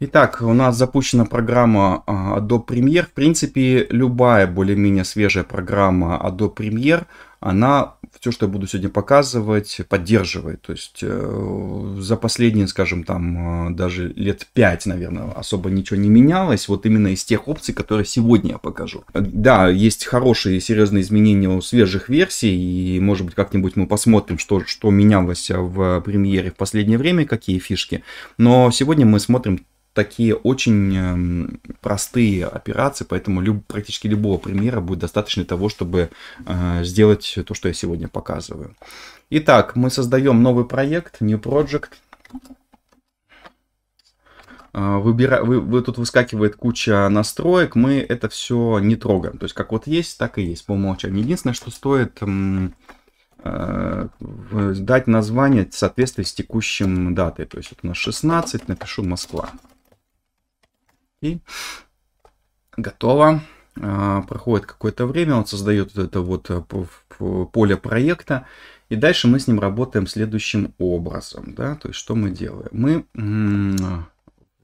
Итак, у нас запущена программа а, Adobe Premiere. В принципе, любая более-менее свежая программа Adobe Premiere она все, что я буду сегодня показывать, поддерживает. То есть э, за последние, скажем, там э, даже лет 5, наверное, особо ничего не менялось. Вот именно из тех опций, которые сегодня я покажу. Э, да, есть хорошие и серьезные изменения у свежих версий. И, может быть, как-нибудь мы посмотрим, что, что менялось в премьере в последнее время, какие фишки. Но сегодня мы смотрим такие очень эм, простые операции, поэтому люб, практически любого примера будет достаточно того, чтобы э, сделать делать то, что я сегодня показываю. Итак, мы создаем новый проект, New Project. А, выбира... Вы, вы, тут выскакивает куча настроек, мы это все не трогаем. То есть как вот есть, так и есть по умолчанию. Единственное, что стоит а, дать название в соответствии с текущим датой. То есть вот у нас 16, напишу Москва. И готово. А, проходит какое-то время, он создает это вот э, поле проекта, и дальше мы с ним работаем следующим образом, да, то есть что мы делаем? Мы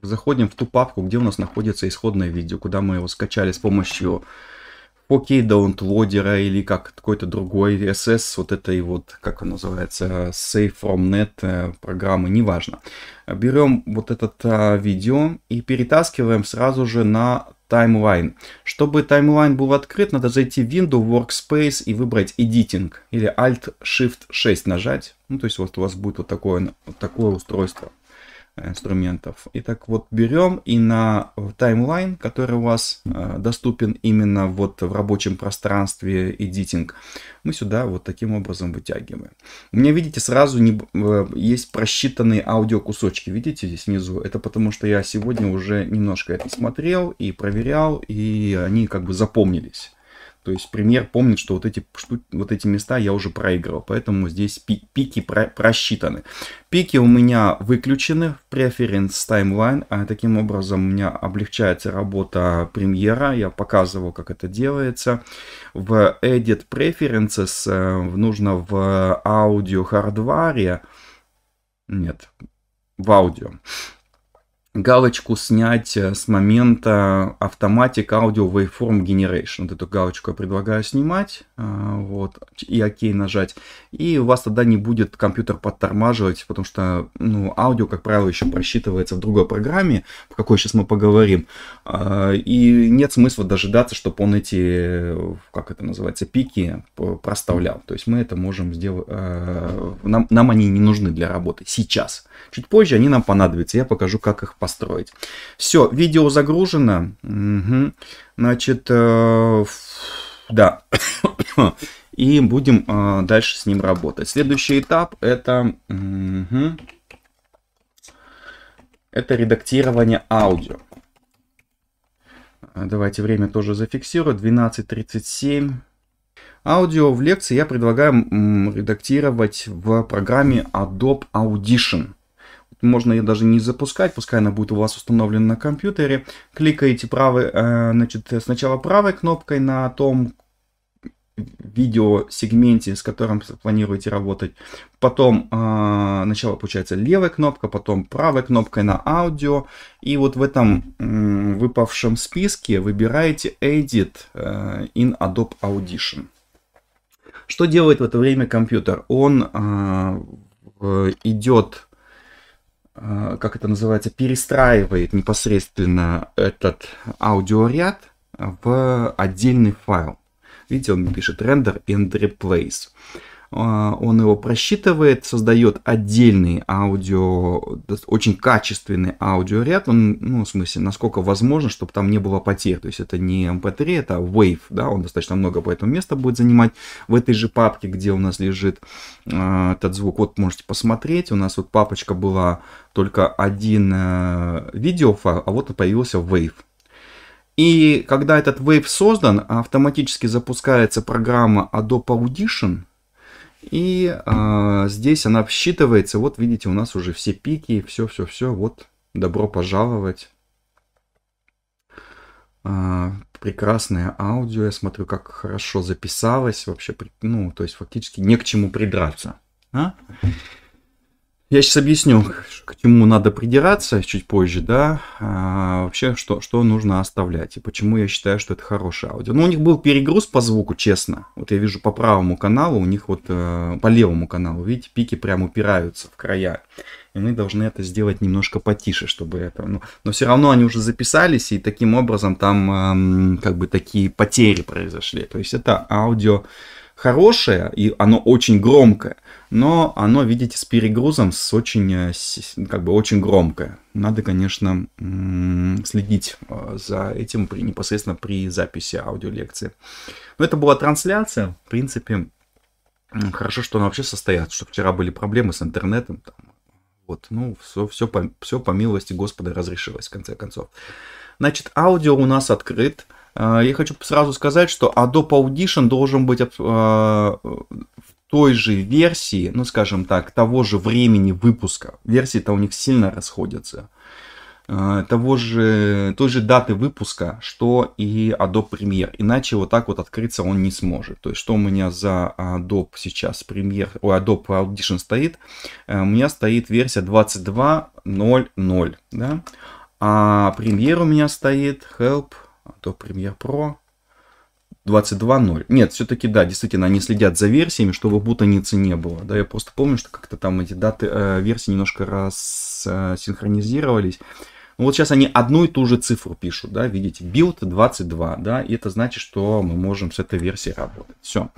заходим в ту папку, где у нас находится исходное видео, куда мы его скачали с помощью окей даунтлодера или как какой-то другой SS, вот этой вот, как он называется, Save from Net э, программы, неважно. Берем вот это а, видео и перетаскиваем сразу же на таймлайн. Чтобы таймлайн был открыт, надо зайти в Windows, Workspace и выбрать Editing или Alt-Shift 6 нажать. Ну, то есть вот у вас будет вот такое, вот такое устройство. Э, инструментов. Итак, вот берем и на таймлайн, который у вас э, доступен именно вот в рабочем пространстве эдитинг, мы сюда вот таким образом вытягиваем. У меня, видите, сразу не, э, есть просчитанные аудиокусочки, Видите здесь внизу? Это потому, что я сегодня уже немножко это смотрел и проверял, и они как бы запомнились. То есть пример помнит, что вот эти, шту, вот эти места я уже проиграл, поэтому здесь пи, пики про, просчитаны. Пики у меня выключены в Preference Timeline, а таким образом у меня облегчается работа премьера, я показывал, как это делается. В Edit Preferences э, нужно в аудио хардваре, нет, в аудио галочку снять э, с момента автоматик аудио Waveform Generation. Вот эту галочку я предлагаю снимать, э, вот, и окей нажать. И у вас тогда не будет компьютер подтормаживать, потому что, ну, аудио, как правило, еще просчитывается в другой программе, по какой сейчас мы поговорим. А, и нет смысла дожидаться, чтобы он эти, как это называется, пики проставлял. То есть мы это можем сделать... Э, нам, нам они не нужны для работы сейчас. Чуть позже они нам понадобятся. Я покажу, как их построить. Все, видео загружено. Угу. Значит, э, да. И будем э, дальше с ним работать. Следующий этап это... Угу. Это редактирование аудио. Давайте время тоже зафиксирую. 12.37. Аудио в лекции я предлагаю редактировать в программе Adobe Audition можно ее даже не запускать, пускай она будет у вас установлена на компьютере. Кликаете правой, э, значит, сначала правой кнопкой на том видеосегменте, с которым планируете работать. Потом э, сначала получается левая кнопка, потом правой кнопкой на аудио. И вот в этом выпавшем списке выбираете Edit э, in Adobe Audition. Что делает в это время компьютер? Он э, идет Э, как это называется, перестраивает непосредственно этот аудиоряд в отдельный файл. Видите, он пишет render and replace. А, он его просчитывает, создает отдельный аудио, очень качественный аудиоряд, он, ну, в смысле, насколько возможно, чтобы там не было потерь, то есть это не MP3, эм это Wave, да, он достаточно много поэтому места будет занимать в этой же папке, где у нас лежит э, этот звук, вот можете посмотреть, у нас вот папочка была только один э, видеофайл, а вот появился Wave, и когда этот Wave создан, автоматически запускается программа Adobe Audition – и а, здесь она обсчитывается. Вот видите, у нас уже все пики, все-все-все. Вот добро пожаловать. А, прекрасное аудио. Я смотрю, как хорошо записалось. Вообще, ну, то есть фактически не к чему придраться. А? Я сейчас объясню, к чему надо придираться чуть позже, да, а, вообще, что, что нужно оставлять и почему я считаю, что это хорошее аудио. Ну, у них был перегруз по звуку, честно. Вот я вижу по правому каналу, у них вот э, по левому каналу, видите, пики прям упираются в края. И мы должны это сделать немножко потише, чтобы это... Ну, но все равно они уже записались, и таким образом там э, как бы такие потери произошли. То есть это аудио хорошее, и оно очень громкое, но оно, видите, с перегрузом, с очень, э, как бы, очень громкое. Надо, конечно, следить э, за этим при, непосредственно при записи аудиолекции. Но это была трансляция, в принципе, хорошо, что она вообще состоялась, что вчера были проблемы с интернетом, вот, ну, все, все, по, все по милости Господа разрешилось, в конце концов. Значит, аудио у нас открыто. Э, я хочу сразу сказать, что Adobe Audition должен быть э, в той же версии, ну скажем так, того же времени выпуска. Версии-то у них сильно расходятся. Э, того же, той же даты выпуска, что и Adobe Premiere. Иначе вот так вот открыться он не сможет. То есть, что у меня за Adobe сейчас Premiere, ой, Adobe Audition стоит? У меня стоит версия 22.0.0, да? А Premiere у меня стоит, help, а то Premiere Pro 22.0. Нет, все-таки да, действительно, они следят за версиями, чтобы путаницы не было. Да, я просто помню, что как-то там эти даты э, версии немножко рассинхронизировались. Э, ну, вот сейчас они одну и ту же цифру пишут, да, видите, build 22, да, и это значит, что мы можем с этой версией работать. Все.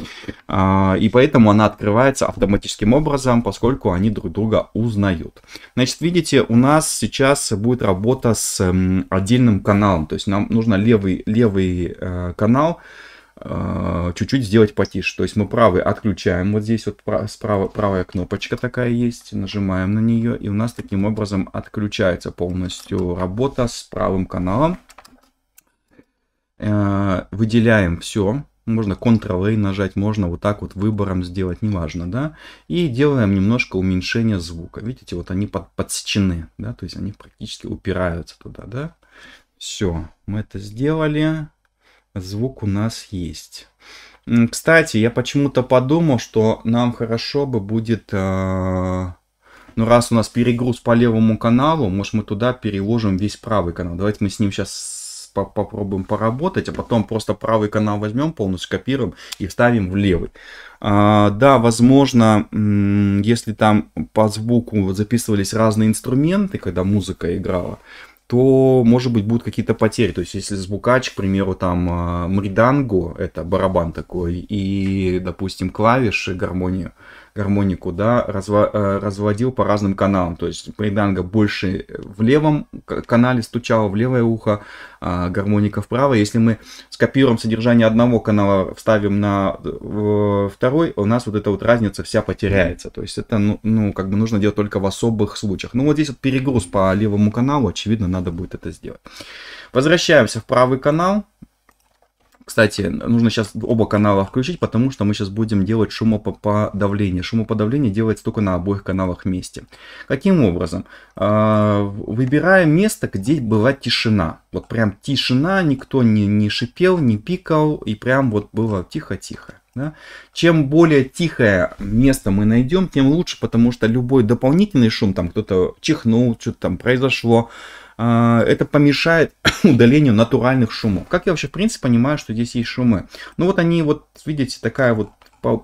А, и поэтому она открывается автоматическим образом, поскольку они друг друга узнают. Значит, видите, у нас сейчас будет работа с отдельным каналом, то есть нам нужно левый, левый э, канал, канал Э, чуть-чуть сделать потише. То есть мы правый отключаем, вот здесь вот справа правая кнопочка такая есть, нажимаем на нее, и у нас таким образом отключается полностью работа с правым каналом. Э, выделяем все, можно Ctrl-A нажать, можно вот так вот выбором сделать, неважно, да. И делаем немножко уменьшение звука. Видите, вот они под, подсечены, да, то есть они практически упираются туда, да. Все, мы это сделали. Звук у нас есть. Кстати, я почему-то подумал, что нам хорошо бы будет... Э, ну, раз у нас перегруз по левому каналу, может, мы туда переложим весь правый канал. Давайте мы с ним сейчас по попробуем поработать, а потом просто правый канал возьмем, полностью копируем и вставим в левый. А, да, возможно, если там по звуку записывались разные инструменты, когда музыка играла, то, может быть, будут какие-то потери. То есть, если звукач, к примеру, там а, мриданго, это барабан такой, и, допустим, клавиши, гармонию, гармонику, да, разво, э, разводил по разным каналам. То есть приданга больше в левом канале стучала, в левое ухо, а гармоника вправо. Если мы скопируем содержание одного канала, вставим на второй, у нас вот эта вот разница вся потеряется. То есть это, ну, ну как бы нужно делать только в особых случаях. Ну, вот здесь вот перегруз по левому каналу, очевидно, надо будет это сделать. Возвращаемся в правый канал. Кстати, нужно сейчас оба канала включить, потому что мы сейчас будем делать шумоподавление. Шумоподавление делается только на обоих каналах вместе. Каким образом? А, выбираем место, где была тишина. Вот прям тишина, никто не, не шипел, не пикал, и прям вот было тихо-тихо. Да? Чем более тихое место мы найдем, тем лучше, потому что любой дополнительный шум, там кто-то чихнул, что-то там произошло, Э, это помешает удалению натуральных шумов. Как я вообще в принципе понимаю, что здесь есть шумы? Ну вот они вот, видите, такая вот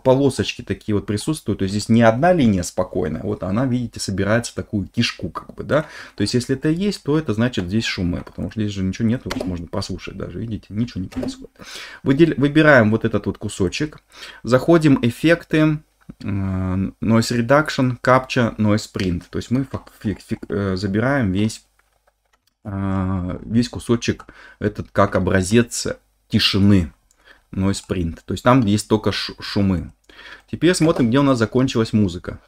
полосочки такие вот присутствуют, то есть здесь не одна линия спокойная, вот она, видите, собирается в такую кишку, как бы, да, то есть если это есть, то это значит здесь шумы, потому что здесь же ничего нет, можно послушать даже, видите, ничего не происходит. Выдел... Выбираем вот этот вот кусочек, заходим эффекты, э, noise reduction, capture, noise print, то есть мы э, забираем весь а, весь кусочек этот как образец тишины, noise print. То есть там есть только шумы. Теперь смотрим, где у нас закончилась музыка.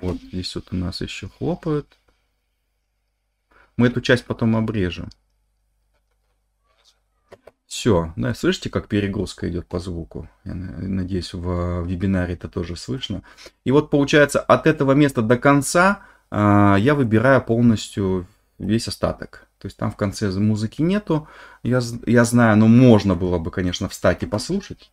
Вот здесь вот у нас еще хлопают. Мы эту часть потом обрежем. Все, да, слышите, как перегрузка идет по звуку? Я надеюсь, в вебинаре это тоже слышно. И вот получается, от этого места до конца а, я выбираю полностью весь остаток. То есть там в конце музыки нету. Я, я знаю, но можно было бы, конечно, встать и послушать.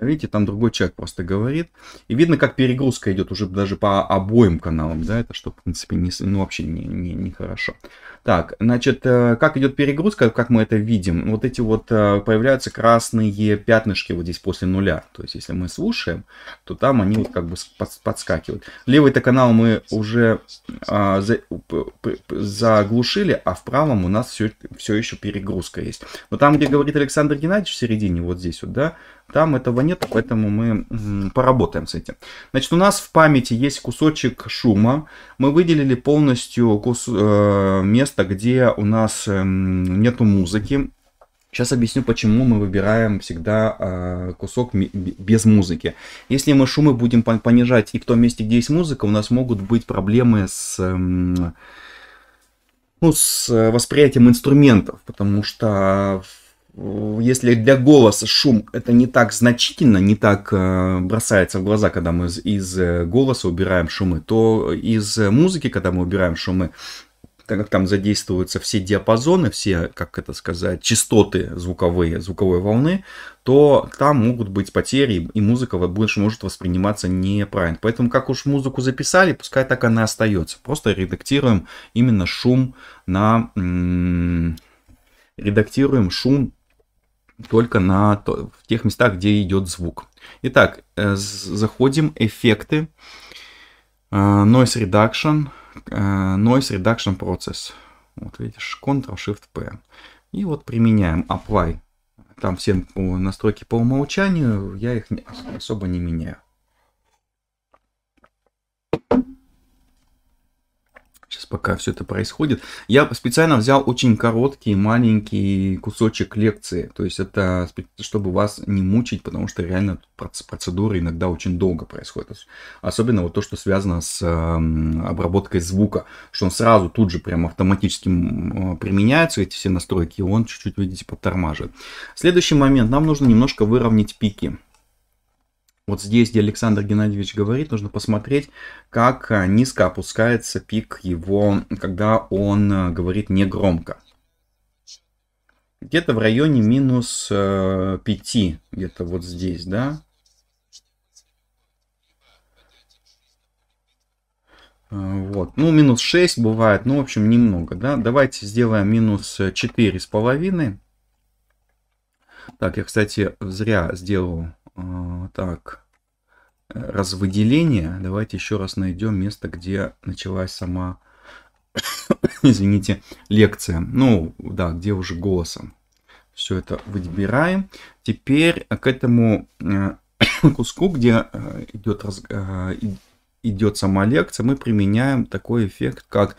Видите, там другой человек просто говорит. И видно, как перегрузка идет уже даже по обоим каналам. Да, это что, в принципе, не, ну, вообще не, не, не хорошо. Так, значит, э, как идет перегрузка, как мы это видим? Вот эти вот э, появляются красные пятнышки вот здесь после нуля. То есть, если мы слушаем, то там они вот как бы подскакивают. Левый-то канал мы уже а, заглушили, а в правом у нас все, все еще перегрузка есть. Но там, где говорит Александр Геннадьевич в середине, вот здесь вот, да, там этого нет, поэтому мы поработаем с этим. Значит, у нас в памяти есть кусочек шума. Мы выделили полностью кус... Э, место место, где у нас эм, нету музыки. Сейчас объясню, почему мы выбираем всегда а, кусок без музыки. Если мы шумы будем понижать и в том месте, где есть музыка, у нас могут быть проблемы с... Эм, ну, с э, восприятием инструментов, потому что э, если для голоса шум это не так значительно, не так э, бросается в глаза, когда мы из голоса убираем шумы, то из музыки, когда мы убираем шумы, так как там задействуются все диапазоны, все, как это сказать, частоты звуковые, звуковой волны, то там могут быть потери, и музыка больше может восприниматься неправильно. Поэтому, как уж музыку записали, пускай так она остается. Просто редактируем именно шум на... Редактируем шум только на то, в тех местах, где идет звук. Итак, э, заходим, эффекты, э, noise reduction, Э, noise Reduction Process. Вот видишь, Ctrl-Shift-P. И вот применяем Apply. Там все настройки по умолчанию, я их особо не меняю. Сейчас пока все это происходит. Я специально взял очень короткий, маленький кусочек лекции. То есть это, чтобы вас не мучить, потому что реально процедура иногда очень долго происходит, Особенно вот то, что связано с эм, обработкой звука, что он сразу тут же прям автоматически э, применяется, эти все настройки, и он чуть-чуть, видите, подтормаживает. Следующий момент. Нам нужно немножко выровнять пики вот здесь, где Александр Геннадьевич говорит, нужно посмотреть, как э, низко опускается пик его, когда он э, говорит негромко. Где-то в районе минус 5, э, где-то вот здесь, да? Вот. Ну, минус 6 бывает, ну, в общем, немного, да. Давайте сделаем минус 4,5. Так, я, кстати, зря сделал а, так, э, раз выделение, давайте еще раз найдем место, где началась сама, извините, лекция. Ну, да, где уже голосом. Все это выбираем. Теперь э, к этому э, куску, где идет, раз... идет сама лекция, мы применяем такой эффект, как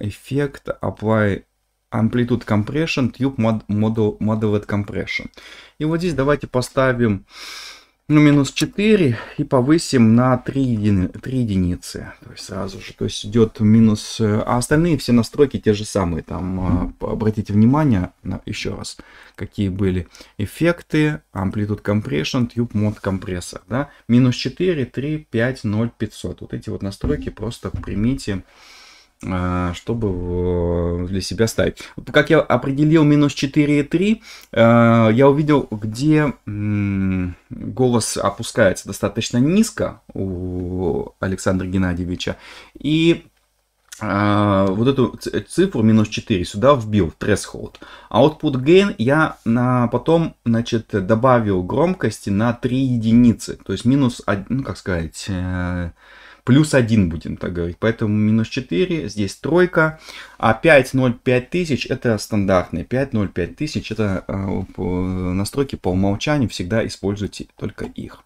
эффект apply Amplitude Compression, Tube mod, mod, Modeled Compression. И вот здесь давайте поставим ну, минус 4 и повысим на 3, еди... 3 единицы. То есть сразу же. То есть идет минус... А остальные все настройки те же самые. Там mm. обратите внимание на, еще раз, какие были эффекты, Amplitude Compression, Tube Mod Compressor. Да? Минус 4, 3, 5, 0, 500. Вот эти вот настройки просто примите Э, чтобы для себя ставить. Как я определил минус 4,3, э, я увидел, где голос опускается достаточно низко у Александра Геннадьевича. И э, вот эту цифру минус 4 сюда вбил в threshold. А output gain я на, потом значит, добавил громкости на 3 единицы. То есть минус, ну как сказать плюс 1 будем так говорить. Поэтому минус 4, здесь тройка. А 5005 тысяч это стандартные. 5005 тысяч это э, э, настройки по умолчанию. Всегда используйте только их.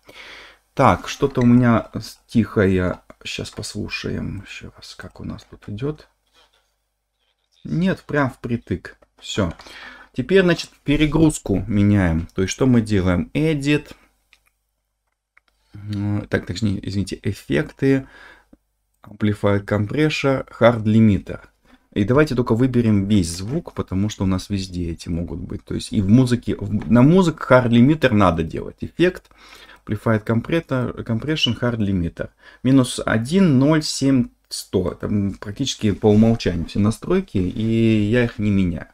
Так, что-то у меня тихое. Сейчас послушаем еще раз, как у нас тут идет. Нет, прям впритык. Все. Теперь, значит, перегрузку меняем. То есть, что мы делаем? Edit так, точнее, извините, эффекты, Amplifier Compressor, Hard Limiter. И давайте только выберем весь звук, потому что у нас везде эти могут быть. То есть и в музыке, в, на музык Hard Limiter надо делать. Эффект, Amplified Compressor, Compression, Hard Limiter. Минус 1, 0, 7, 100. Там практически по умолчанию все настройки, и я их не меняю.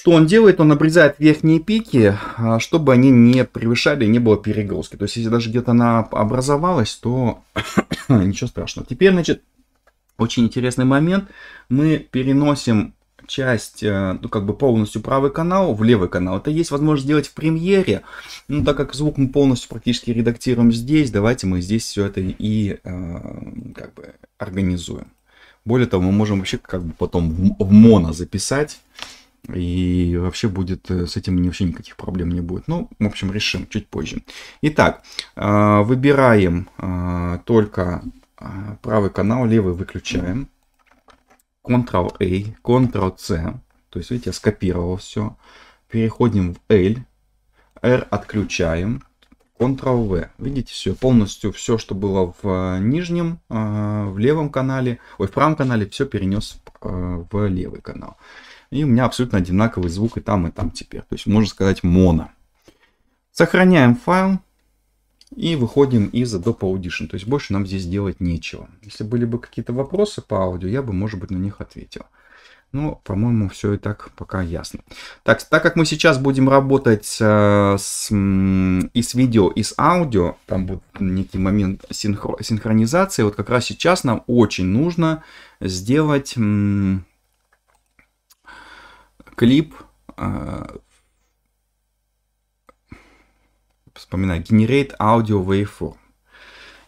Что он делает? Он обрезает верхние пики, а, чтобы они не превышали, не было перегрузки. То есть, если даже где-то она образовалась, то ничего страшного. Теперь, значит, очень интересный момент. Мы переносим часть, э, ну, как бы полностью правый канал в левый канал. Это есть возможность сделать в премьере, но ну, так как звук мы полностью практически редактируем здесь, давайте мы здесь все это и, э, как бы, организуем. Более того, мы можем вообще, как бы, потом в моно записать и вообще будет э, с этим вообще никаких проблем не будет. Ну, в общем, решим чуть позже. Итак, э, выбираем э, только правый канал, левый выключаем. Ctrl-A, Ctrl-C. То есть, видите, я скопировал все. Переходим в L. R отключаем. Ctrl-V. Видите, все, полностью все, что было в нижнем, в левом канале, ой, в правом канале, все перенес в левый канал. И у меня абсолютно одинаковый звук и там, и там теперь. То есть можно сказать моно. Сохраняем файл и выходим из Adobe Audition. То есть больше нам здесь делать нечего. Если были бы какие-то вопросы по аудио, я бы, может быть, на них ответил. Но, по-моему, все и так пока ясно. Так, так как мы сейчас будем работать э, с, и с видео, и с аудио, там будет некий момент синхро синхронизации, вот как раз сейчас нам очень нужно сделать клип, а, вспоминаю, Generate Audio Waveform.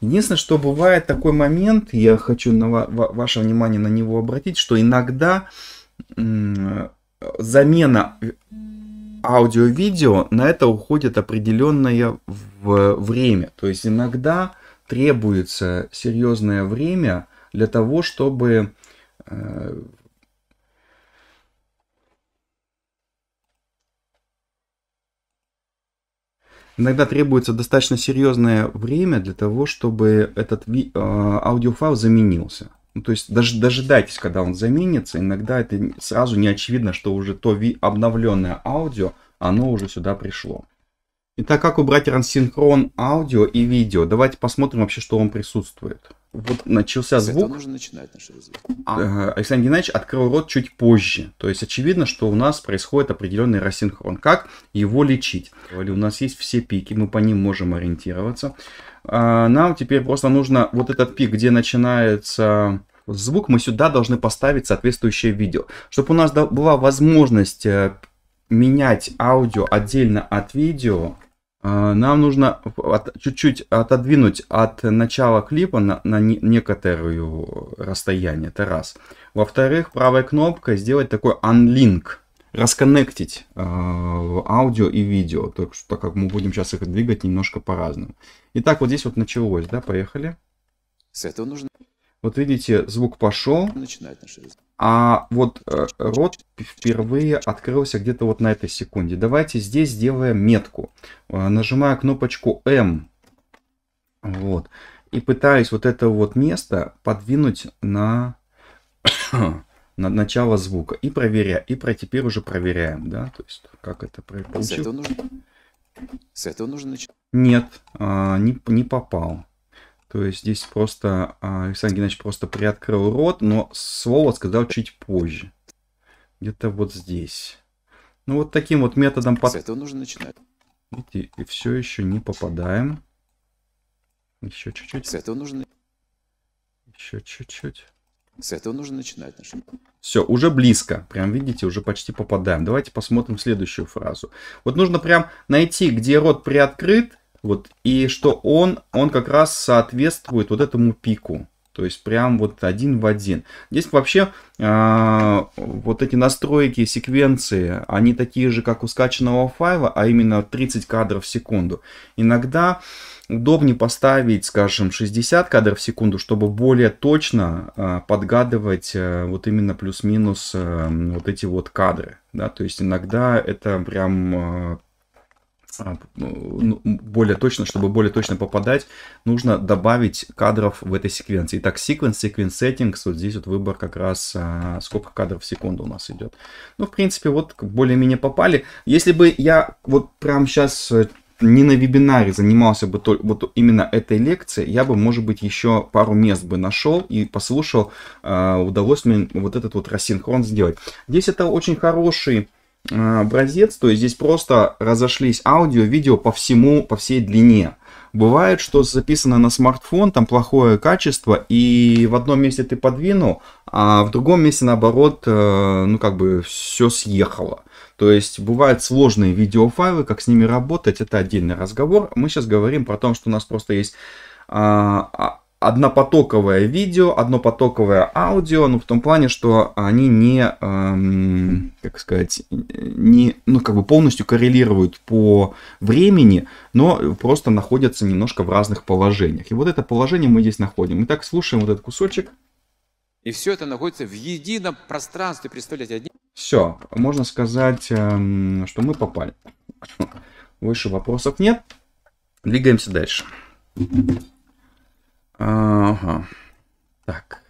Единственное, что бывает такой момент, я хочу на ва- ваше внимание на него обратить, что иногда замена аудио-видео на это уходит определенное время. То есть иногда требуется серьезное время для того, чтобы э, иногда требуется достаточно серьезное время для того, чтобы этот э, аудиофайл заменился. Ну, то есть даже дожидайтесь, когда он заменится. Иногда это сразу не очевидно, что уже то обновленное аудио, оно уже сюда пришло. Итак, как убрать рассинхрон аудио и видео? Давайте посмотрим вообще, что он присутствует вот начался звук. нужно начинать нашу разведку. А. Э, Александр Геннадьевич открыл рот чуть позже. То есть очевидно, что у нас происходит определенный рассинхрон. Как его лечить? У нас есть все пики, мы по ним можем ориентироваться. А, нам теперь просто нужно вот этот пик, где начинается звук, мы сюда должны поставить соответствующее видео. Чтобы у нас была возможность э, менять аудио отдельно от видео, Э, нам нужно чуть-чуть отодвинуть от начала клипа на, на некоторую расстояние, это раз. Во-вторых, правой кнопкой сделать такой unlink, расконнектить э, аудио и видео, так, что, так как мы будем сейчас их двигать немножко по-разному. Итак, вот здесь вот началось, да, поехали. С этого нужно... Вот видите, звук пошел. Начинать наше а вот э, рот впервые открылся где-то вот на этой секунде. Давайте здесь сделаем метку. Э, нажимаю кнопочку M. Вот. И пытаюсь вот это вот место подвинуть на, на начало звука. И проверяю. И про теперь уже проверяем, да? То есть, как это получилось. С этого нужно, С этого нужно начать? Нет, а, не, не попал. То есть здесь просто а, Александр Геннадьевич просто приоткрыл рот, но слово сказал чуть позже. Где-то вот здесь. Ну вот таким вот методом... С под... этого нужно начинать. Видите, и все еще не попадаем. Еще чуть-чуть. С этого нужно... Еще чуть-чуть. С этого нужно начинать. Все, уже близко. Прям, видите, уже почти попадаем. Давайте посмотрим следующую фразу. Вот нужно прям найти, где рот приоткрыт, вот, и что он, он как раз соответствует вот этому пику. То есть прям вот один в один. Здесь вообще э, вот эти настройки, секвенции, они такие же, как у скачанного файла, а именно 30 кадров в секунду. Иногда удобнее поставить, скажем, 60 кадров в секунду, чтобы более точно э, подгадывать э, вот именно плюс-минус э, вот эти вот кадры. Да? То есть иногда это прям... Э, а, ну, ну, более точно, чтобы более точно попадать, нужно добавить кадров в этой секвенции. Итак, sequence, sequence settings, вот здесь вот выбор как раз, а, сколько кадров в секунду у нас идет. Ну, в принципе, вот более-менее попали. Если бы я вот прям сейчас э, не на вебинаре занимался бы только вот именно этой лекцией, я бы, может быть, еще пару мест бы нашел и послушал, а, удалось мне вот этот вот рассинхрон сделать. Здесь это очень хороший Э, образец, то есть здесь просто разошлись аудио, видео по всему, по всей длине. Бывает, что записано на смартфон, там плохое качество, и в одном месте ты подвинул, а в другом месте, наоборот, э, ну как бы все съехало. То есть бывают сложные видеофайлы, как с ними работать, это отдельный разговор. Мы сейчас говорим про то, что у нас просто есть а, а, однопотоковое видео, однопотоковое аудио, но ну, в том плане, что они не, эм, как сказать, не, ну, как бы полностью коррелируют по времени, но просто находятся немножко в разных положениях. И вот это положение мы здесь находим. Мы так слушаем вот этот кусочек. И все это находится в едином пространстве, представляете, одни... Все, можно сказать, эм, что мы попали. Выше вопросов нет. Двигаемся дальше. Ага. Так.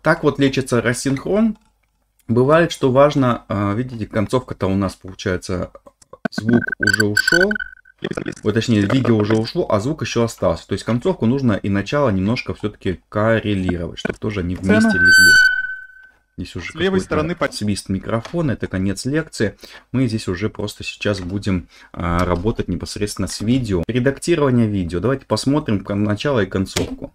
Так вот лечится рассинхрон. Бывает, что важно, а, видите, концовка-то у нас получается, звук уже ушел, Ой, точнее, видео уже ушло, а звук еще остался. То есть концовку нужно и начало немножко все-таки коррелировать, чтобы тоже не вместе легли. Здесь уже С левой стороны под свист микрофона, это конец лекции. Мы здесь уже просто сейчас будем а, работать непосредственно с видео. Редактирование видео. Давайте посмотрим начало и концовку.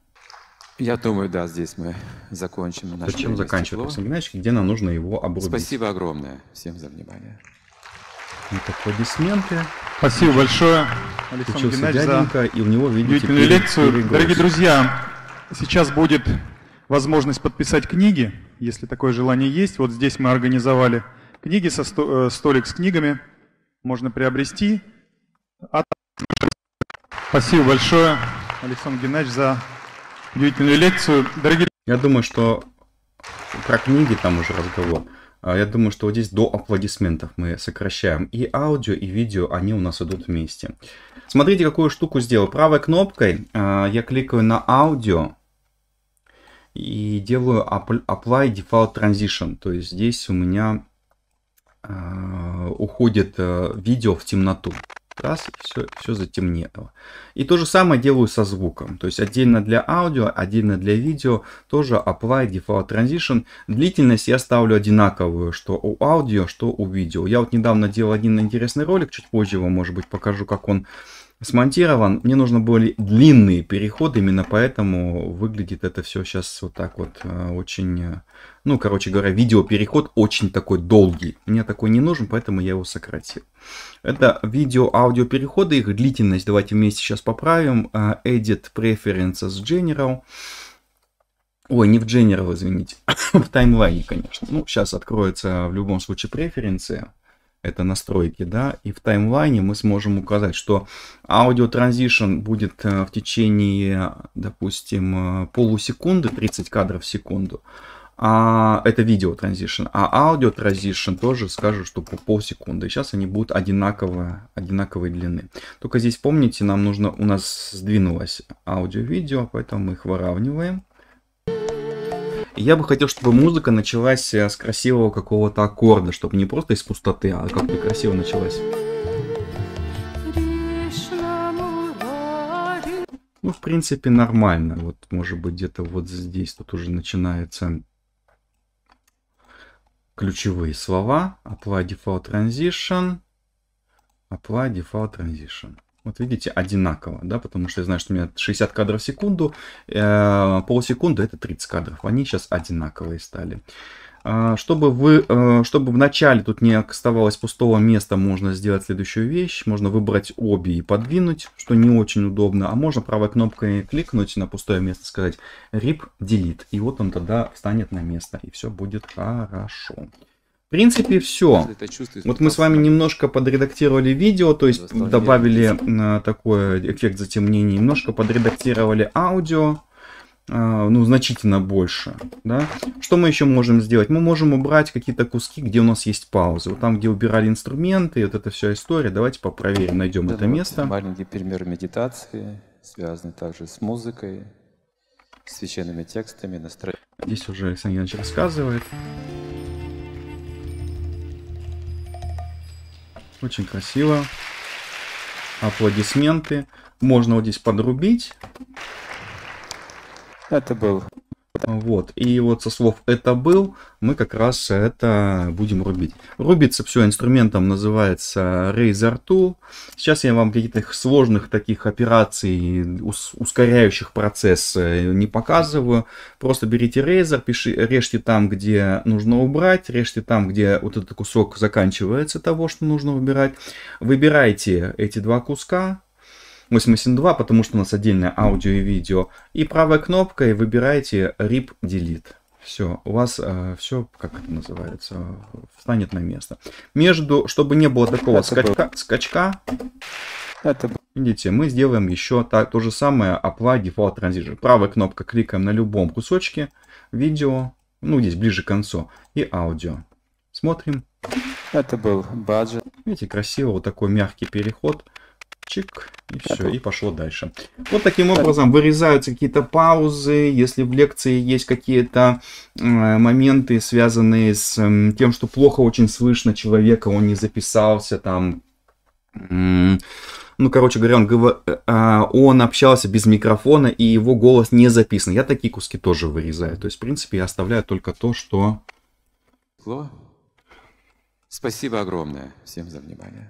Я думаю, да, здесь мы закончим. Зачем заканчивать? Просто знаешь, где нам нужно его обрубить. Спасибо огромное всем за внимание. Вот аплодисменты. Спасибо большое, Александр Учился Геннадьевич, за и у него, видите, лекцию. Дорогие друзья, сейчас будет возможность подписать книги если такое желание есть. Вот здесь мы организовали книги, со сто, э, столик с книгами, можно приобрести. А... Спасибо большое, Александр Геннадьевич, за удивительную лекцию. Дорогие... Я думаю, что про книги там уже разговор. А, я думаю, что вот здесь до аплодисментов мы сокращаем. И аудио, и видео, они у нас идут вместе. Смотрите, какую штуку сделал. Правой кнопкой а, я кликаю на аудио, и делаю apply default transition. То есть здесь у меня э, уходит э, видео в темноту. Раз, все, все затемнело. И то же самое делаю со звуком. То есть отдельно для аудио, отдельно для видео. Тоже apply default transition. Длительность я ставлю одинаковую, что у аудио, что у видео. Я вот недавно делал один интересный ролик, чуть позже его, может быть, покажу, как он э, смонтирован. Мне нужно были длинные переходы, именно поэтому выглядит это все сейчас вот так вот э, очень... Э, ну, короче говоря, видеопереход очень такой долгий. Мне такой не нужен, поэтому я его сократил. Это видео-аудиопереходы, их длительность давайте вместе сейчас поправим. Э, Edit Preferences General. Ой, не в General, извините, в таймлайне, конечно. Ну, сейчас откроется в любом случае преференция это настройки, да, и в таймлайне мы сможем указать, что аудио транзишн будет э, в течение, допустим, э, полусекунды, 30 кадров в секунду, а это видео транзишн, а аудио транзишн тоже скажу, что по полсекунды. сейчас они будут одинаково, одинаковой длины. Только здесь помните, нам нужно, у нас сдвинулось аудио-видео, поэтому мы их выравниваем. Я бы хотел, чтобы музыка началась э, с красивого какого-то аккорда, чтобы не просто из пустоты, а как-то красиво началась. Ну, в принципе, нормально. Вот, может быть, где-то вот здесь тут уже начинаются ключевые слова. Apply Default Transition. Apply Default Transition. Вот видите, одинаково, да, потому что я знаю, что у меня 60 кадров в секунду, э, полсекунды это 30 кадров. Они сейчас одинаковые стали. А, чтобы, вы, э, чтобы в начале тут не оставалось пустого места, можно сделать следующую вещь. Можно выбрать обе и подвинуть, что не очень удобно. А можно правой кнопкой кликнуть на пустое место, сказать rip delete. И вот он тогда встанет на место, и все будет хорошо. В принципе, все. Вот мы с вами немножко подредактировали видео, то есть добавили э, такой эффект затемнения, немножко подредактировали аудио, э, ну, значительно больше, да. Что мы еще можем сделать? Мы можем убрать какие-то куски, где у нас есть паузы. Вот там, где убирали инструменты, вот эта вся история. Давайте попроверим, найдем да, это вот место. Маленький пример медитации, связанный также с музыкой, священными текстами, настроением. Здесь уже Александр Иванович рассказывает. Очень красиво. Аплодисменты. Можно вот здесь подрубить. Это был вот. И вот со слов «это был» мы как раз это будем рубить. Рубится все инструментом, называется Razer Tool. Сейчас я вам каких-то сложных таких операций, ускоряющих процесс э, не показываю. Просто берите Razer, пиши, режьте там, где нужно убрать, режьте там, где вот этот кусок заканчивается того, что нужно убирать. Выбирайте эти два куска, мы с Mason потому что у нас отдельное аудио и видео. И правой кнопкой выбираете RIP Delete. Все, у вас э, все, как это называется, встанет на место. Между, чтобы не было такого это скачка, было. скачка это... видите, мы сделаем еще так, то же самое, Apply Default Transition. Правой кнопкой кликаем на любом кусочке, видео, ну здесь ближе к концу, и аудио. Смотрим. Это был баджет. Видите, красиво, вот такой мягкий переход чик, и все, и пошло дальше. Вот таким образом вырезаются какие-то паузы, если в лекции есть какие-то э, моменты, связанные с э, тем, что плохо очень слышно человека, он не записался там, э, ну, короче говоря, он, говор... Э, а, он общался без микрофона, и его голос не записан. Я такие куски тоже вырезаю. То есть, в принципе, я оставляю только то, что... Спасибо огромное всем за внимание.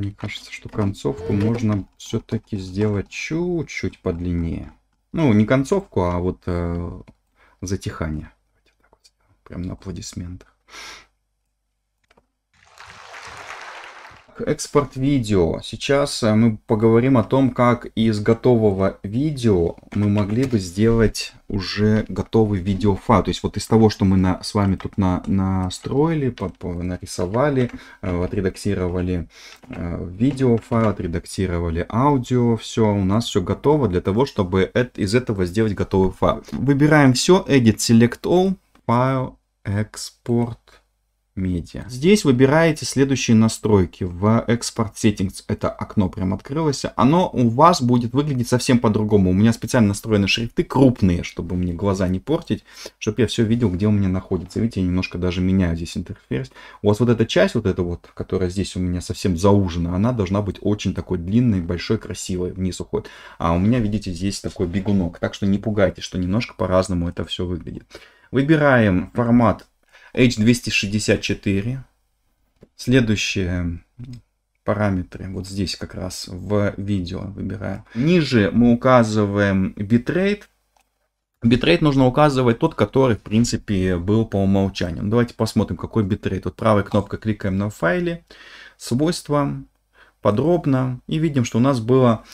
Мне кажется, что концовку можно все-таки сделать чуть-чуть подлиннее. Ну, не концовку, а вот э, затихание. Прям на аплодисментах. экспорт видео. Сейчас э, мы поговорим о том, как из готового видео мы могли бы сделать уже готовый видеофайл. То есть вот из того, что мы на, с вами тут на, настроили, нарисовали, э, отредактировали э, видеофайл, отредактировали аудио, все, у нас все готово для того, чтобы это, из этого сделать готовый файл. Выбираем все, Edit Select All, File, Export. Media. Здесь выбираете следующие настройки. В Export Settings это окно прям открылось. Оно у вас будет выглядеть совсем по-другому. У меня специально настроены шрифты крупные, чтобы мне глаза не портить, чтобы я все видел, где у меня находится. Видите, я немножко даже меняю здесь интерфейс. У вас вот эта часть, вот эта вот, которая здесь у меня совсем заужена, она должна быть очень такой длинной, большой, красивой, вниз уходит. А у меня, видите, здесь такой бегунок. Так что не пугайтесь, что немножко по-разному это все выглядит. Выбираем формат H264. Следующие параметры вот здесь как раз в видео выбираем. Ниже мы указываем битрейт. Битрейт нужно указывать тот, который, в принципе, был по умолчанию. Ну, давайте посмотрим, какой битрейт. Вот правой кнопкой кликаем на файле, свойства, подробно, и видим, что у нас было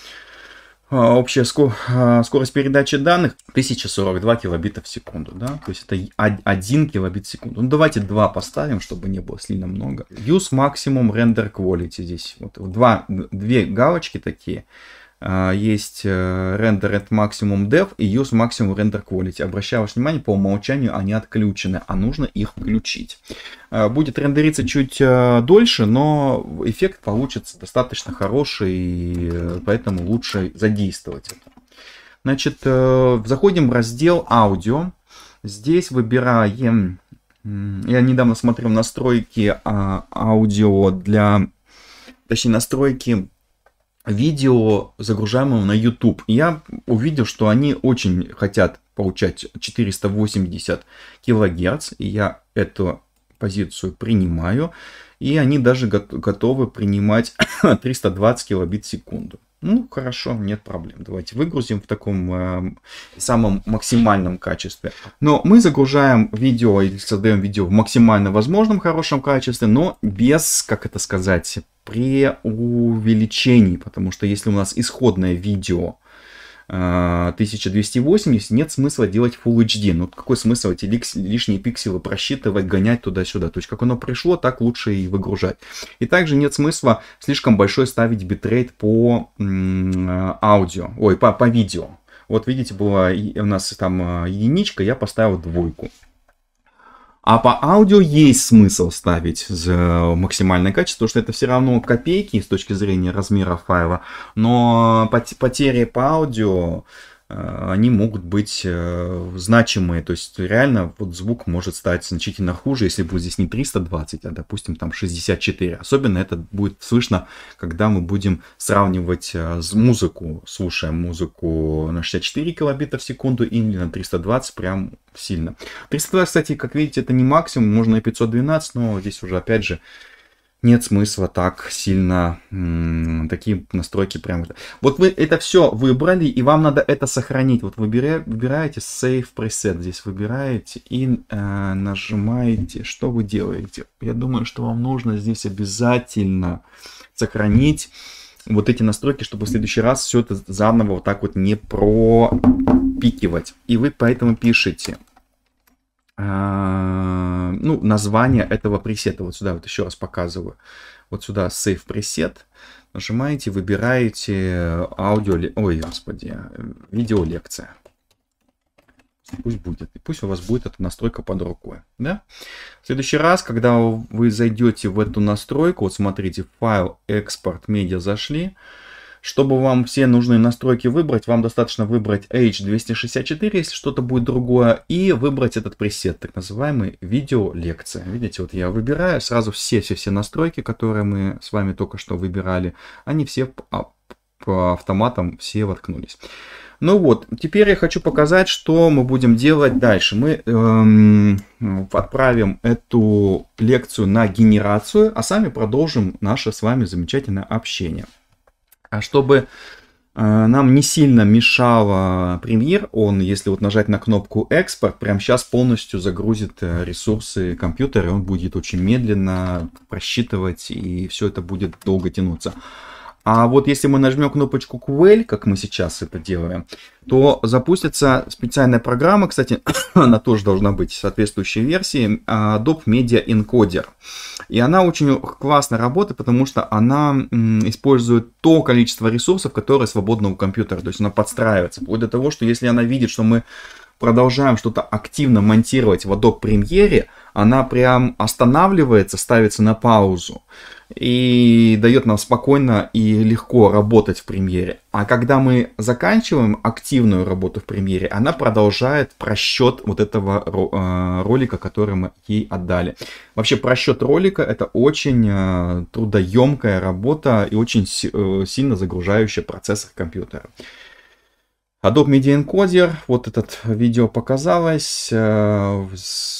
а, общая а, скорость передачи данных 1042 килобита в секунду, да, то есть это 1 килобит в секунду. Ну, давайте 2 поставим, чтобы не было сильно много. Use maximum render quality здесь, вот, два, две галочки такие, а, есть render э, at maximum dev и use maximum render quality. Обращаю ваше внимание, по умолчанию они отключены, а нужно их включить. А, будет рендериться чуть э, дольше, но эффект получится достаточно хороший, э, поэтому лучше задействовать это. Значит, заходим в раздел аудио. Здесь выбираем... Я недавно смотрел настройки а, аудио для... Точнее, настройки видео, загружаемого на YouTube. И я увидел, что они очень хотят получать 480 килогерц, и я эту позицию принимаю, и они даже готовы принимать 320 килобит в секунду. Ну, хорошо, нет проблем. Давайте выгрузим в таком э, самом максимальном качестве. Но мы загружаем видео или создаем видео в максимально возможном хорошем качестве, но без, как это сказать, при увеличении, потому что если у нас исходное видео 1280, э, нет смысла делать Full HD. Ну какой смысл эти лишние пикселы просчитывать, гонять туда-сюда. То есть как оно пришло, так лучше и выгружать. И также нет смысла слишком большой ставить битрейт по э, аудио, ой, по, по видео. Вот видите, была у нас там э, единичка, я поставил двойку. А по аудио есть смысл ставить за э, максимальное качество, потому что это все равно копейки с точки зрения размера файла. Но э, потери по аудио Э, они могут быть э, значимые. То есть реально вот звук может стать значительно хуже, если будет здесь не 320, а, допустим, там 64. Особенно это будет слышно, когда мы будем сравнивать э, с музыку, слушаем музыку на 64 килобита в секунду или на 320 прям сильно. 320, кстати, как видите, это не максимум, можно и 512, но здесь уже опять же нет смысла так сильно такие настройки прям. Вот вы это все выбрали, и вам надо это сохранить. Вот выбира, выбираете Save Preset, здесь выбираете и э, нажимаете, что вы делаете. Я думаю, что вам нужно здесь обязательно сохранить вот эти настройки, чтобы в следующий раз все это заново вот так вот не пропикивать. И вы поэтому пишете. Э, ну, название этого пресета. Вот сюда вот еще раз показываю. Вот сюда Save пресет. Нажимаете, выбираете э, аудио... Ой, господи, э, видеолекция. Пусть будет. И пусть у вас будет эта настройка под рукой. Да? В следующий раз, когда вы зайдете в эту настройку, вот смотрите, файл экспорт медиа зашли, чтобы вам все нужные настройки выбрать, вам достаточно выбрать H264, если что-то будет другое, и выбрать этот пресет, так называемый видео-лекция. Видите, вот я выбираю сразу все-все-все настройки, которые мы с вами только что выбирали, они все по, а, по автоматам все воткнулись. Ну вот, теперь я хочу показать, что мы будем делать дальше. Мы эм, отправим эту лекцию на генерацию, а сами продолжим наше с вами замечательное общение. А чтобы э, нам не сильно мешало премьер, он, если вот нажать на кнопку экспорт, прямо сейчас полностью загрузит э, ресурсы компьютера, и он будет очень медленно просчитывать, и все это будет долго тянуться. А вот если мы нажмем кнопочку QL, как мы сейчас это делаем, то запустится специальная программа, кстати, она тоже должна быть соответствующей версии, а, Adobe Media Encoder. И она очень классно работает, потому что она использует то количество ресурсов, которые свободно у компьютера. То есть она подстраивается, вплоть до того, что если она видит, что мы продолжаем что-то активно монтировать в Adobe Premiere, она прям останавливается, ставится на паузу и дает нам спокойно и легко работать в премьере. А когда мы заканчиваем активную работу в премьере, она продолжает просчет вот этого э, ролика, который мы ей отдали. Вообще просчет ролика это очень э, трудоемкая работа и очень э, сильно загружающая процессор компьютера. Adobe Media Encoder, вот этот видео показалось, э,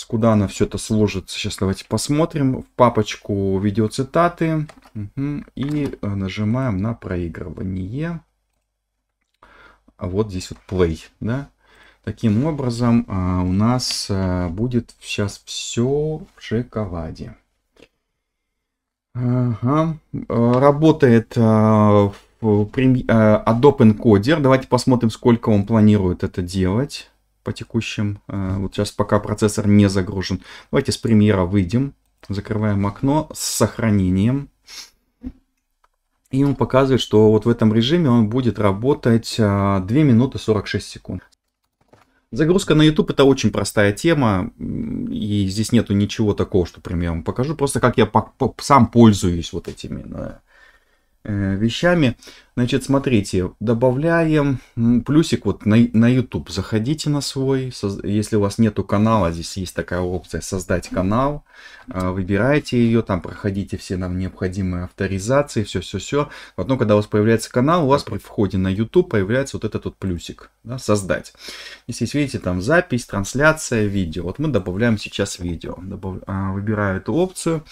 куда она все это сложит, сейчас давайте посмотрим, в папочку видеоцитаты угу. и э, нажимаем на проигрывание, а вот здесь вот play, да, таким образом э, у нас будет сейчас все в шоколаде. Ага. Работает в Э, э, Adobe Encoder. Давайте посмотрим, сколько он планирует это делать по текущим. Э, вот сейчас пока процессор не загружен. Давайте с премьера выйдем. Закрываем окно с сохранением. И он показывает, что вот в этом режиме он будет работать 2 минуты 46 секунд. Загрузка на YouTube это очень простая тема, и здесь нету ничего такого, что прям я вам покажу, просто как я по по сам пользуюсь вот этими Э, вещами. Значит, смотрите, добавляем плюсик вот на, на YouTube. Заходите на свой, если у вас нету канала, здесь есть такая опция «Создать канал». А, выбирайте ее, там проходите все нам необходимые авторизации, все-все-все. Потом, когда у вас появляется канал, у вас при входе на YouTube появляется вот этот вот плюсик да, «Создать». Здесь видите, там запись, трансляция, видео. Вот мы добавляем сейчас видео. Добав... А, выбираю эту опцию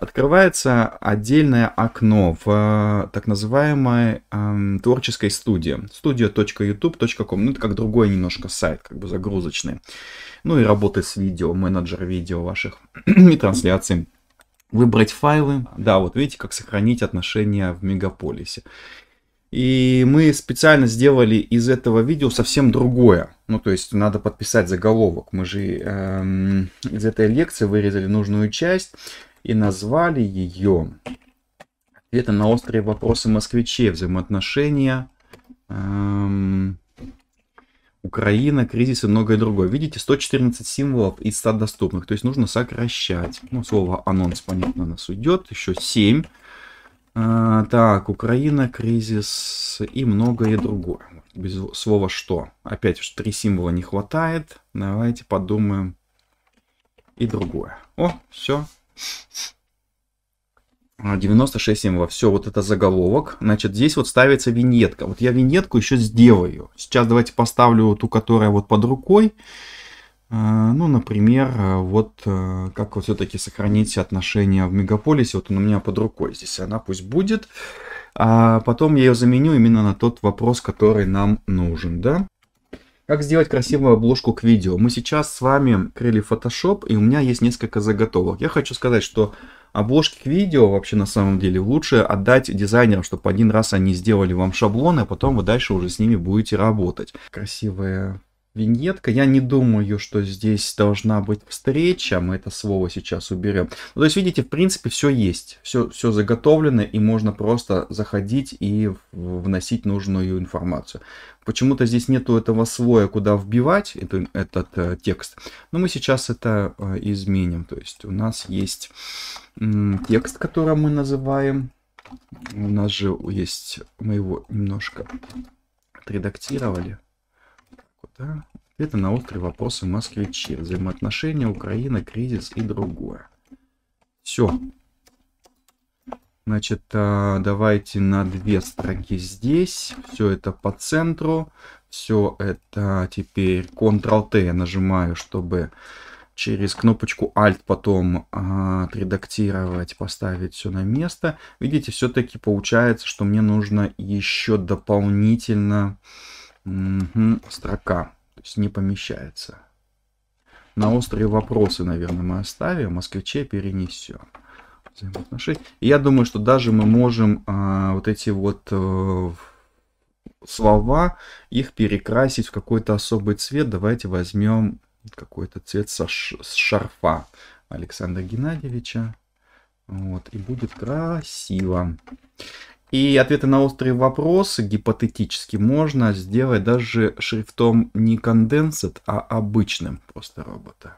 открывается отдельное окно в э, так называемой эм, творческой студии. studio.youtube.com. Ну, это как другой немножко сайт, как бы загрузочный. Ну и работы с видео, менеджер видео ваших и трансляций. Выбрать файлы. Да, вот видите, как сохранить отношения в мегаполисе. И мы специально сделали из этого видео совсем другое. Ну, то есть надо подписать заголовок. Мы же эм, из этой лекции вырезали нужную часть и назвали ее ответом на острые вопросы москвичей, взаимоотношения, эм, Украина, кризис и многое другое. Видите, 114 символов из 100 доступных, то есть нужно сокращать. Ну, слово анонс, понятно, нас уйдет, еще 7. А, так, Украина, кризис и многое другое. Без слова что. Опять уж три символа не хватает. Давайте подумаем и другое. О, все, 96.7 а, во все, вот это заголовок. Значит, здесь вот ставится виньетка. Вот я виньетку еще сделаю. Сейчас давайте поставлю ту, которая вот под рукой. А, ну, например, а, вот как вот все-таки сохранить отношения в мегаполисе. Вот он у меня под рукой здесь, она пусть будет. А потом я ее заменю именно на тот вопрос, который нам нужен, да? Как сделать красивую обложку к видео? Мы сейчас с вами крыли Photoshop, и у меня есть несколько заготовок. Я хочу сказать, что обложки к видео вообще на самом деле лучше отдать дизайнерам, чтобы один раз они сделали вам шаблоны, а потом вы дальше уже с ними будете работать. Красивая виньетка. Я не думаю, что здесь должна быть встреча. Мы это слово сейчас уберем. Ну, то есть, видите, в принципе, все есть. Все, все заготовлено, и можно просто заходить и вносить нужную информацию. Почему-то здесь нету этого слоя, куда вбивать эту, этот э, текст. Но мы сейчас это э, изменим. То есть, у нас есть э, текст, который мы называем. У нас же есть, мы его немножко отредактировали. Куда? Ответы на острые вопросы москвичи. Взаимоотношения Украина, кризис и другое. Все. Значит, а, давайте на две строки здесь. Все это по центру. Все это теперь Ctrl-T я нажимаю, чтобы через кнопочку Alt потом а, отредактировать, поставить все на место. Видите, все-таки получается, что мне нужно еще дополнительно... Угу, строка, то есть не помещается. На острые вопросы, наверное, мы оставим, а Москвиче перенесем. я думаю, что даже мы можем а, вот эти вот а, слова, их перекрасить в какой-то особый цвет. Давайте возьмем какой-то цвет со ш, с шарфа Александра Геннадьевича. Вот, и будет красиво. И ответы на острые вопросы гипотетически можно сделать даже шрифтом не Condensed, а обычным просто робота.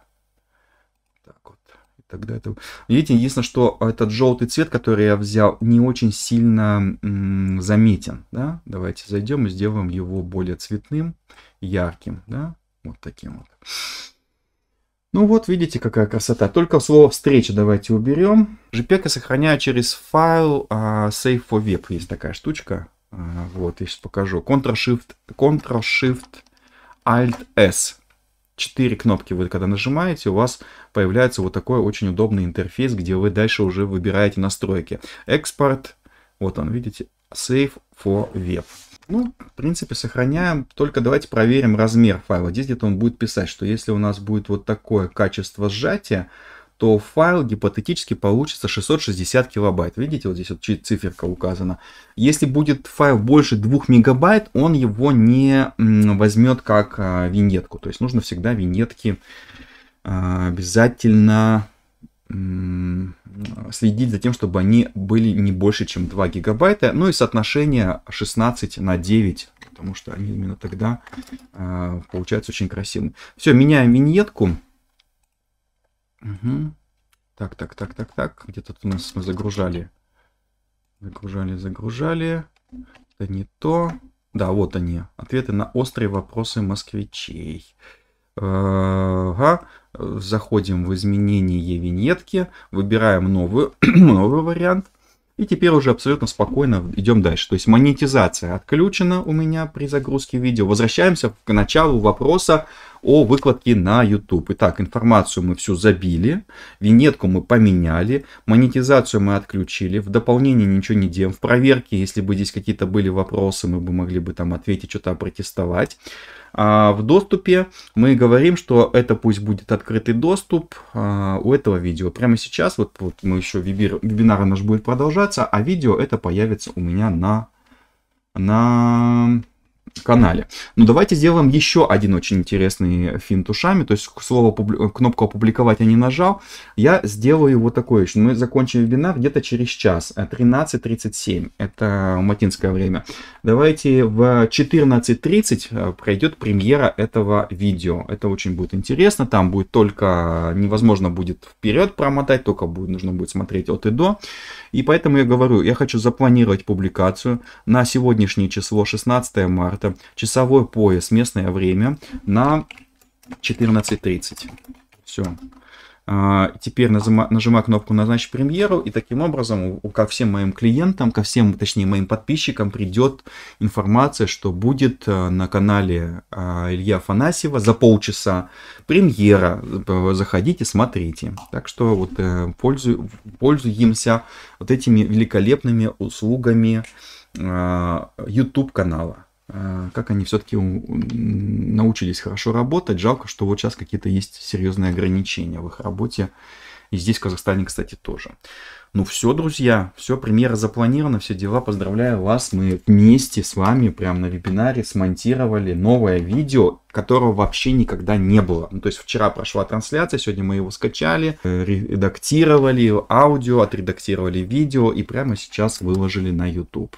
Так вот. И тогда это... Видите, единственное, что этот желтый цвет, который я взял, не очень сильно заметен. Да? Давайте зайдем и сделаем его более цветным, ярким. Да? Вот таким вот. Ну вот, видите, какая красота. Только слово «встреча» давайте уберем. JPEG сохраняю через файл а, Save for Web. Есть такая штучка. А, вот, я сейчас покажу. Ctrl-Shift, Ctrl-Shift-Alt-S. Четыре кнопки вы когда нажимаете, у вас появляется вот такой очень удобный интерфейс, где вы дальше уже выбираете настройки. Экспорт, вот он, видите, Save for Web. Ну, в принципе, сохраняем. Только давайте проверим размер файла. Здесь где-то он будет писать, что если у нас будет вот такое качество сжатия, то файл гипотетически получится 660 килобайт. Видите, вот здесь вот циферка указана. Если будет файл больше 2 мегабайт, он его не возьмет как а, виньетку. То есть нужно всегда виньетки а, обязательно следить за тем, чтобы они были не больше, чем 2 гигабайта. Ну и соотношение 16 на 9, потому что они именно тогда э, получаются очень красивыми. Все, меняем виньетку. Угу. Так, так, так, так, так. Где-то у нас мы загружали. Загружали, загружали. Это не то. Да, вот они. Ответы на острые вопросы москвичей. Ага. Заходим в изменение винетки, выбираем новую, новый вариант. И теперь уже абсолютно спокойно идем дальше. То есть монетизация отключена у меня при загрузке видео. Возвращаемся к началу вопроса о выкладке на YouTube. Итак, информацию мы всю забили, винетку мы поменяли, монетизацию мы отключили, в дополнение ничего не делаем. В проверке, если бы здесь какие-то были вопросы, мы бы могли бы там ответить, что-то протестовать. А в доступе мы говорим, что это пусть будет открытый доступ а, у этого видео. Прямо сейчас, вот, вот мы еще вебинар, вебинар наш будет продолжаться, а видео это появится у меня на, на канале. Но давайте сделаем еще один очень интересный финт ушами. То есть слово кнопку опубликовать я не нажал. Я сделаю вот такой. Мы закончим вебинар где-то через час. 13.37. Э, Это матинское время. Давайте в 14.30 э, пройдет премьера этого видео. Это очень будет интересно. Там будет только... Э, невозможно будет вперед промотать. Только будет, нужно будет смотреть от и до. И поэтому я говорю, я хочу запланировать публикацию на сегодняшнее число 16 марта марта, часовой пояс, местное время на 14.30. Все. А, теперь нажимаю, кнопку «Назначить премьеру», и таким образом ко всем моим клиентам, ко всем, точнее, моим подписчикам придет информация, что будет э, на канале э, Илья Афанасьева за полчаса премьера. Э, заходите, смотрите. Так что вот пользу, пользуемся вот этими великолепными услугами YouTube-канала. Э, как они все-таки научились хорошо работать. Жалко, что вот сейчас какие-то есть серьезные ограничения в их работе. И здесь в Казахстане, кстати, тоже. Ну все, друзья, все, примеры запланировано, все дела. Поздравляю вас, мы вместе с вами прямо на вебинаре смонтировали новое видео, которого вообще никогда не было. Ну, то есть вчера прошла трансляция, сегодня мы его скачали, э, редактировали аудио, отредактировали видео и прямо сейчас выложили на YouTube.